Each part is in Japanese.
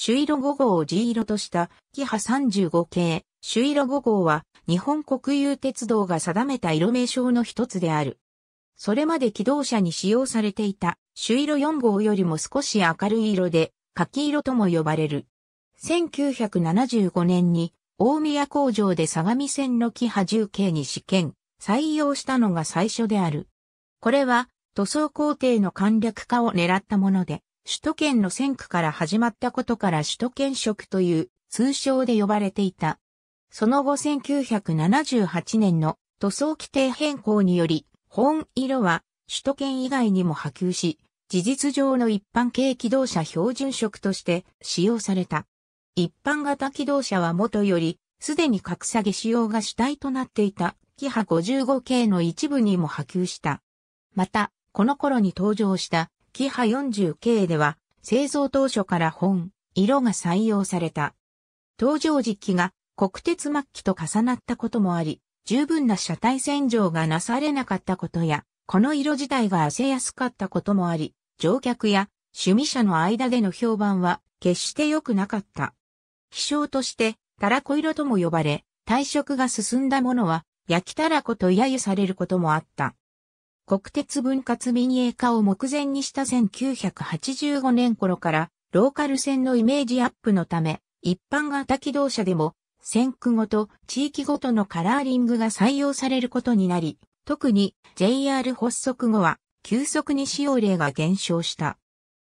朱色5号を G 色としたキハ35系、朱色5号は日本国有鉄道が定めた色名称の一つである。それまで機動車に使用されていた朱色4号よりも少し明るい色で柿色とも呼ばれる。1975年に大宮工場で相模線のキハ10系に試験、採用したのが最初である。これは塗装工程の簡略化を狙ったもので、首都圏の先区から始まったことから首都圏色という通称で呼ばれていた。その後1978年の塗装規定変更により、本色は首都圏以外にも波及し、事実上の一般軽機動車標準色として使用された。一般型機動車は元より、すでに格下げ仕様が主体となっていた、キハ55系の一部にも波及した。また、この頃に登場したキハ 40K では、製造当初から本、色が採用された。登場時期が国鉄末期と重なったこともあり、十分な車体洗浄がなされなかったことや、この色自体が汗やすかったこともあり、乗客や趣味者の間での評判は決して良くなかった。飛翔として、たらこ色とも呼ばれ、退色が進んだものは、焼きたらこと揶揄されることもあった。国鉄分割民営化を目前にした1985年頃から、ローカル線のイメージアップのため、一般型機動車でも、線区ごと地域ごとのカラーリングが採用されることになり、特に JR 発足後は、急速に使用例が減少した。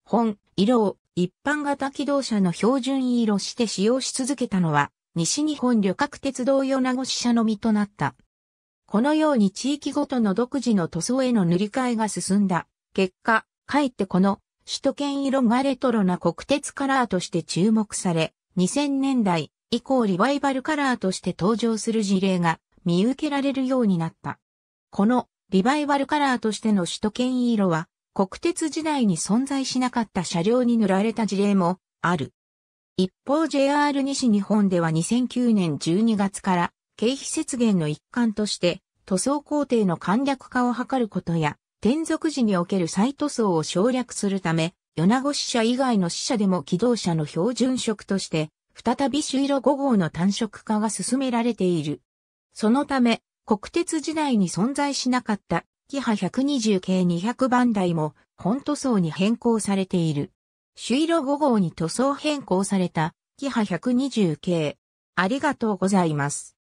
本、色を一般型機動車の標準色して使用し続けたのは、西日本旅客鉄道用名護支社のみとなった。このように地域ごとの独自の塗装への塗り替えが進んだ。結果、かえってこの首都圏色がレトロな国鉄カラーとして注目され、2000年代以降リバイバルカラーとして登場する事例が見受けられるようになった。このリバイバルカラーとしての首都圏色は国鉄時代に存在しなかった車両に塗られた事例もある。一方 JR 西日本では2009年12月から経費節減の一環として塗装工程の簡略化を図ることや、転属時における再塗装を省略するため、米子支社以外の支社でも起動車の標準色として、再び朱色5号の単色化が進められている。そのため、国鉄時代に存在しなかったキハ120系200番台も本塗装に変更されている。朱色5号に塗装変更されたキハ120系。ありがとうございます。